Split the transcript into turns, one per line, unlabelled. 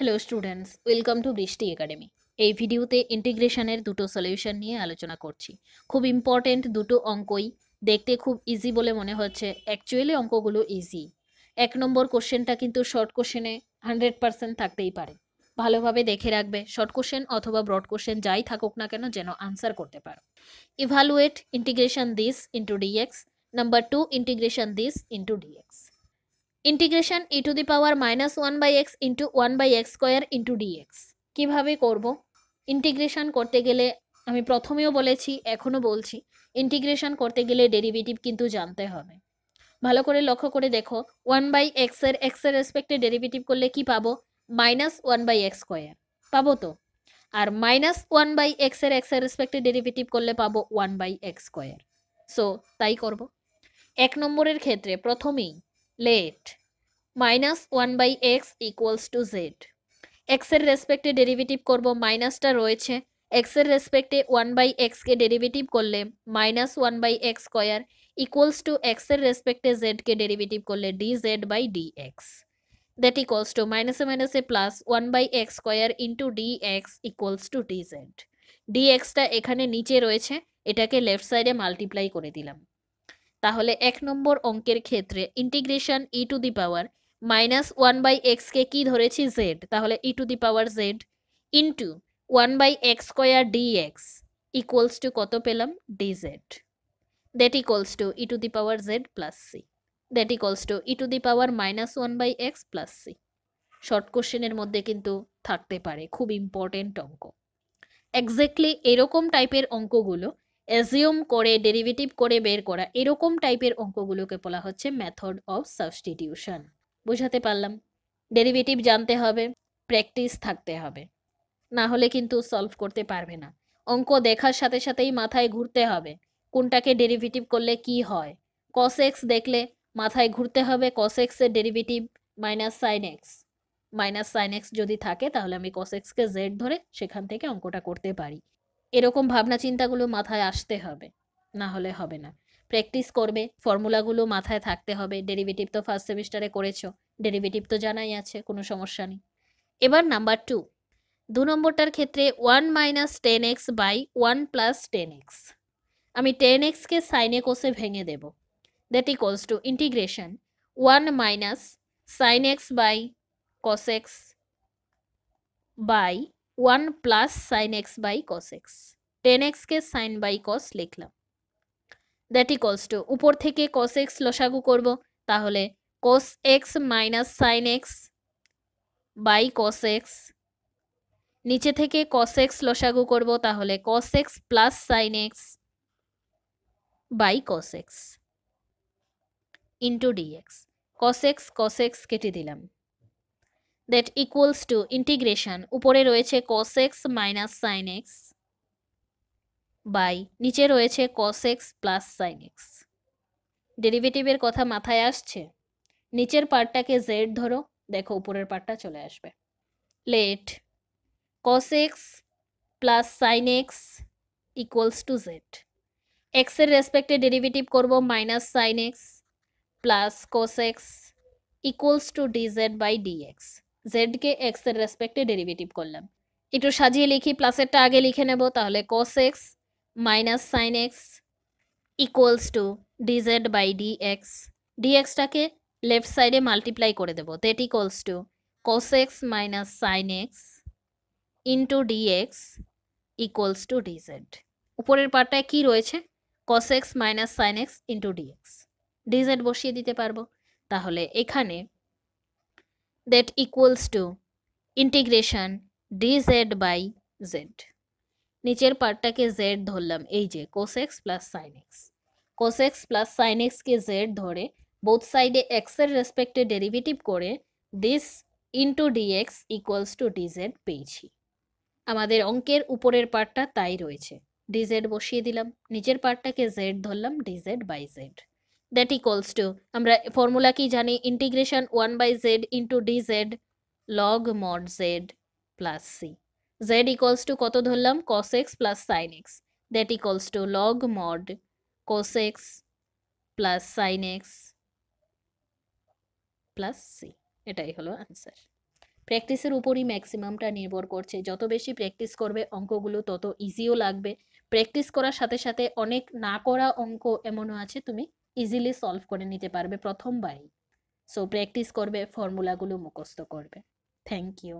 hello students welcome to Brishti academy এই ভিডিওতে ইন্টিগ্রেশনের দুটো সলিউশন নিয়ে আলোচনা করছি খুব ইম্পর্টেন্ট দুটো অঙ্কই দেখতে খুব ইজি বলে মনে হচ্ছে অ্যাকচুয়ালি অঙ্কগুলো ইজি এক নম্বর কোশ্চেনটা কিন্তু শর্ট কোশ্চেনে হান্ড্রেড পারসেন্ট থাকতেই পারে ভালোভাবে দেখে রাখবে শর্ট কোশ্চেন অথবা ব্রড কোশ্চেন যাই থাকুক না কেন যেন আনসার করতে পারো evaluate integration this into dx number two integration this into dx integration e to the power minus one by x into one by x square into dx কীভাবে করব ইন্টিগ্রেশন করতে গেলে আমি প্রথমেও বলেছি এখনও বলছি ইন্টিগ্রেশন করতে গেলে ডেরিভেটিভ কিন্তু জানতে হবে ভালো করে লক্ষ্য করে দেখো ওয়ান বাই এক্সের এক্সের রেসপেক্টে ডেরিভেটিভ করলে কি পাবো minus one by x square পাবো তো আর মাইনাস ওয়ান বাই এক্সের এক্সের রেসপেক্টে ডেরিভেটিভ করলে পাবো one by x square so তাই করব এক নম্বরের ক্ষেত্রে প্রথমেই let minus one by x equals to z এক্সের রেসপেক্টে ডেরিভেটিভ করব মাইনাসটা রয়েছে এক্সের রেসপেক্টে ওয়ান বাই এক্সকে ডেরিভেটিভ করলে minus one by x square equals to এক্সের রেসপেক্টে জেডকে ডেরিভেটিভ করলে d z by d x that equals to মাইনাসে মাইনাসে plus one by x square into d x equals to d Z D এক্সটা এখানে নিচে রয়েছে এটাকে লেফট সাইডে মাল্টিপ্লাই করে দিলাম তাহলে এক নম্বর অঙ্কের ক্ষেত্রে integration e to the power minus one by এক্সকে কী ধরেছি জেড তাহলে e to the power z into one by x square d x equals to কত পেলাম d z that equals to e to the power z plus c that equals to e to the power minus one by x plus c short কোশ্চেনের মধ্যে কিন্তু থাকতে পারে খুব important অঙ্ক exactly এরকম টাইপের অঙ্কগুলো অ্যাজিউম করে ডেরিভেটিভ করে বের করা এরকম টাইপের অঙ্কগুলোকে বলা হচ্ছে মেথড অফ সাবস্টিটিউশন বোঝাতে পারলাম ডেরিভেটিভ জানতে হবে প্র্যাকটিস থাকতে হবে না হলে কিন্তু সলভ করতে পারবে না অঙ্ক দেখার সাথে সাথেই মাথায় ঘুরতে হবে কোনটাকে ডেরিভেটিভ করলে কি হয় কস এক্স দেখলে মাথায় ঘুরতে হবে কস এক্সের derivative minus sine x minus sine x যদি থাকে তাহলে আমি কস এক্সকে জেড ধরে সেখান থেকে অঙ্কটা করতে পারি এরকম ভাবনা চিন্তাগুলো মাথায় আসতে হবে না হলে হবে না প্র্যাকটিস করবে ফর্মুলাগুলো মাথায় থাকতে হবে ডেরিভেটিভ তো ফার্স্ট সেমিস্টারে করেছো ডেরিভেটিভ তো জানাই আছে কোনো সমস্যা নেই এবার নাম্বার টু দু নম্বরটার ক্ষেত্রে one minus ten x by one plus ten x আমি টেন এক্সকে সাইনে কোষে ভেঙে দেব that equals to integration one minus sine x by cos x by one plus sine x by cos x ten এক্সকে সাইন বাই কস লিখলাম that equals two উপর থেকে কস এক্স লসাগু করব তাহলে cos x minus sine x by cos x নিচে থেকে cos x লসাগু করব তাহলে cos x plus sine x by cos x into dx cos x cos x কেটে দিলাম দ্যাট ইকুয়ালস টু ইন্টিগ্রেশন উপরে রয়েছে cos x minus sine x by নিচে রয়েছে cos x plus sine x ডেরিভেটিভের কথা মাথায় আসছে নিচের পার্টটাকে জেড ধরো দেখো উপরের পার্টটা চলে আসবে let cos x plus sine x equals to z এক্সের রেসপেক্টে ডেরিভেটিভ করবো minus sine x plus cos x equals to d z by d x জেডকে এক্স এর রেসপেক্টে ডেরিভেটিভ করলাম একটু সাজিয়ে লিখি প্লাসেরটা আগে লিখে নেব তাহলে cos x minus sine x equals to dz by d x d এক্সটাকে লেফট সাইডে মাল্টিপ্লাই করে দেবো that equals to cos x minus sine x into d x equals to dz উপরের পার্টটায় কী রয়েছে cos x minus sine x into d x dz বসিয়ে দিতে পারবো তাহলে এখানে that equals to integration d z by z নিচের পার্টটাকে জেড ধরলাম এই যে cos x plus sine x cos x plus x কে জেড ধরে বোথ সাইডে এক্সের রেসপেক্টে ডেরিভেটিভ করে this into dx equals to dz পেয়েছি আমাদের অঙ্কের উপরের পার্টটা তাই রয়েছে dz বসিয়ে দিলাম নিচের পার্টটাকে জেড ধরলাম dz by z that equals to আমরা ফর্মুলা কি জানি integration one by z into d z log mod z plus c z equals to কত ধরলাম cos x plus sine x that equals to log mod cos x plus sine x plus c এটাই হলো answer প্র্যাকটিসের উপরই ম্যাক্সিমামটা নির্ভর করছে যত বেশি প্র্যাকটিস করবে অঙ্কগুলো তত ইজিও লাগবে প্র্যাকটিস করার সাথে সাথে অনেক না করা অঙ্ক এমনও আছে তুমি ইজিলি সলভ করে নিতে পারবে প্রথমবারই সো প্র্যাকটিস করবে ফর্মুলাগুলো মুখস্থ করবে থ্যাংক ইউ